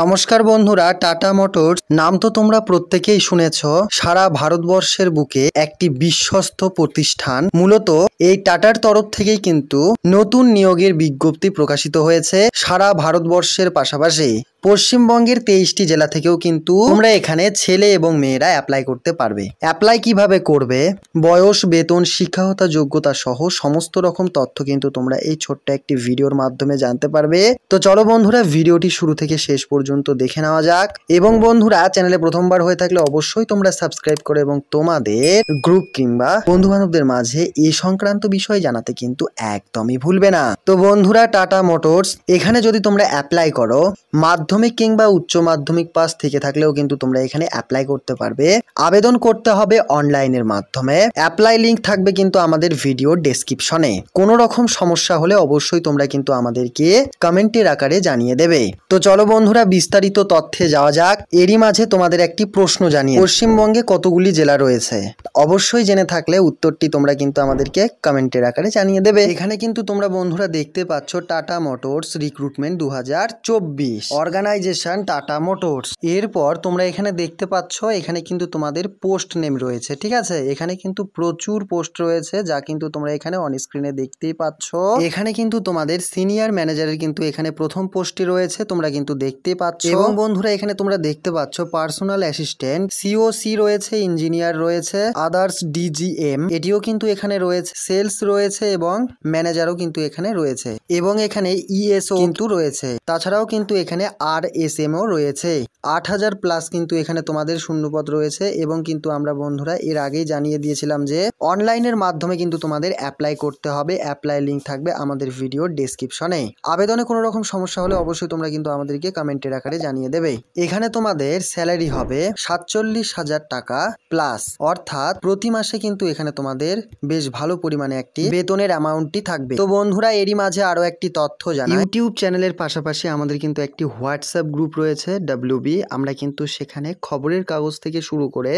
নমস্কার বন্ধুরা tata motors নাম তো তোমরা প্রত্যেকেই শুনেছ সারা ভারতবর্ষের বুকে একটি বিশ্বস্ত প্রতিষ্ঠান মূলত এই টাটার তরফ থেকেই কিন্তু নতুন নিয়োগের বিজ্ঞপ্তি প্রকাশিত হয়েছে সারা ভারতবর্ষের পাশাপাশি পশ্চিমবঙ্গের তেইশটি জেলা থেকেও কিন্তু তোমরা এখানে ছেলে এবং মেয়েরা অ্যাপ্লাই করতে পারবে অ্যাপ্লাই কিভাবে করবে বয়স বেতন শিক্ষাহতা যোগ্যতা সহ সমস্ত রকম তথ্য কিন্তু তোমরা এই ছোট্ট একটি ভিডিওর মাধ্যমে জানতে পারবে তো চলো বন্ধুরা ভিডিওটি শুরু থেকে শেষ পর্যন্ত দেখে নেওয়া যাক এবং বন্ধুরা চ্যানেলে প্রথমবার হয়ে থাকলে অবশ্যই তোমরা সাবস্ক্রাইব করো এবং তোমাদের গ্রুপ কিংবা বন্ধু বান্ধবদের মাঝে এ সংক্রান্ত বিষয় জানাতে কিন্তু একদমই ভুলবে না তো বন্ধুরা টাটা মোটরস এখানে যদি তোমরা অ্যাপ্লাই করো মাধ্যম মাধ্যমিক কিংবা উচ্চ মাধ্যমিক পাস থেকে থাকলেও কিন্তু তোমরা এখানে অ্যাপ্লাই করতে পারবে আবেদন করতে হবে অনলাইনের মাধ্যমে অ্যাপ্লাই লিঙ্ক থাকবে কিন্তু আমাদের ভিডিও ডেসক্রিপশনে কোনো রকম সমস্যা হলে অবশ্যই তোমরা কিন্তু আমাদেরকে কমেন্টের আকারে জানিয়ে দেবে তো চলো বন্ধুরা বিস্তারিত তথ্যে যাওয়া যাক এরই মাঝে তোমাদের একটি প্রশ্ন জানিয়ে পশ্চিমবঙ্গে কতগুলি জেলা রয়েছে অবশ্যই জেনে থাকলে উত্তরটি তোমরা কিন্তু আমাদেরকে কমেন্টের আকারে জানিয়ে দেবে এখানে কিন্তু তোমরা বন্ধুরা দেখতে পাচ্ছ টাটা মোটরস রিক্রুটমেন্ট দু হাজার চব্বিশ অর্গানাইজেশন টাটা মোটরস এরপর তোমরা এখানে দেখতে পাচ্ছ এখানে কিন্তু তোমাদের পোস্ট নেম রয়েছে ঠিক আছে এখানে কিন্তু প্রচুর পোস্ট রয়েছে যা কিন্তু তোমরা এখানে অন স্ক্রিনে দেখতেই পাচ্ছ এখানে কিন্তু তোমাদের সিনিয়র ম্যানেজারের কিন্তু এখানে প্রথম পোস্টটি রয়েছে তোমরা কিন্তু দেখতে পাচ্ছ এবং বন্ধুরা এখানে তোমরা দেখতে পাচ্ছ পার্সোনাল অ্যাসিস্ট্যান্ট সিওসি রয়েছে ইঞ্জিনিয়ার রয়েছে আদার্স ডিজিএম এটিও কিন্তু এখানে রয়েছে সেলস রয়েছে এবং ম্যানেজারও কিন্তু এখানে রয়েছে এবং এখানে ইএসও e কিন্তু রয়েছে তাছাড়াও কিন্তু এখানে আর আরএসএমও রয়েছে আট হাজার প্লাস কিন্তু এখানে তোমাদের শূন্যপদ রয়েছে এবং কিন্তু আমরা বন্ধুরা এর আগেই জানিয়ে দিয়েছিলাম যে অনলাইনের মাধ্যমে কিন্তু তোমাদের অ্যাপ্লাই করতে হবে অ্যাপ্লাই লিঙ্ক থাকবে আমাদের ভিডিওর ডেসক্রিপশনে আবেদনে কোনো রকম সমস্যা হলে অবশ্যই তোমরা কিন্তু আমাদেরকে কমেন্টের আকারে জানিয়ে দেবে এখানে তোমাদের স্যালারি হবে সাতচল্লিশ হাজার টাকা প্লাস অর্থাৎ প্রতি মাসে কিন্তু এখানে তোমাদের বেশ ভালো পরিমাণে একটি বেতনের অ্যামাউন্টটি থাকবে তো বন্ধুরা এরই মাঝে আরো একটি তথ্য জানা ইউটিউব চ্যানেলের পাশাপাশি আমাদের কিন্তু একটি হোয়াটসঅ্যাপ গ্রুপ রয়েছে ডাব্লিউ ছবি আমরা কিন্তু সেখানে খবরের কাগজ থেকে শুরু করে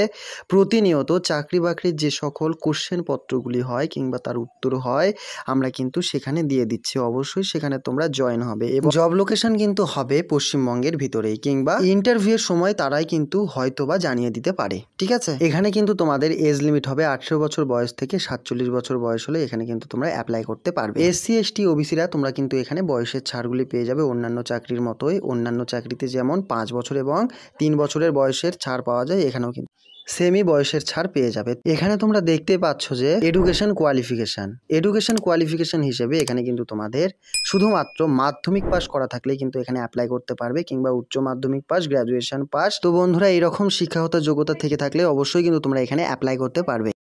প্রতিনিয়ত চাকরি বাকরির যে সকল কোশ্চেন পত্রগুলি হয় কিংবা তার উত্তর হয় আমরা কিন্তু সেখানে দিয়ে দিচ্ছি অবশ্যই সেখানে তোমরা জয়েন হবে এবং জব লোকেশন কিন্তু হবে পশ্চিমবঙ্গের ভিতরেই কিংবা ইন্টারভিউর সময় তারাই কিন্তু হয়তোবা জানিয়ে দিতে পারে ঠিক আছে এখানে কিন্তু তোমাদের এজ লিমিট হবে আঠেরো বছর বয়স থেকে সাতচল্লিশ বছর বয়স হলে এখানে কিন্তু তোমরা অ্যাপ্লাই করতে পারবে এসসি এসটি ওবিসিরা তোমরা কিন্তু এখানে বয়সের ছাড়গুলি পেয়ে যাবে অন্যান্য চাকরির মতোই অন্যান্য চাকরিতে যেমন পাঁচ বছরের এবং তিন বছরের বয়সের ছাড় পাওয়া যায় এখানেও কিন্তু সেমি বয়সের ছাড় পেয়ে যাবে এখানে তোমরা দেখতে পাচ্ছ যে এডুকেশন কোয়ালিফিকেশান এডুকেশন কোয়ালিফিকেশান হিসেবে এখানে কিন্তু তোমাদের শুধুমাত্র মাধ্যমিক পাস করা থাকলে কিন্তু এখানে অ্যাপ্লাই করতে পারবে কিংবা উচ্চ মাধ্যমিক পাস গ্র্যাজুয়েশন পাস তো বন্ধুরা এইরকম শিক্ষাগত যোগ্যতা থেকে থাকলে অবশ্যই কিন্তু তোমরা এখানে অ্যাপ্লাই করতে পারবে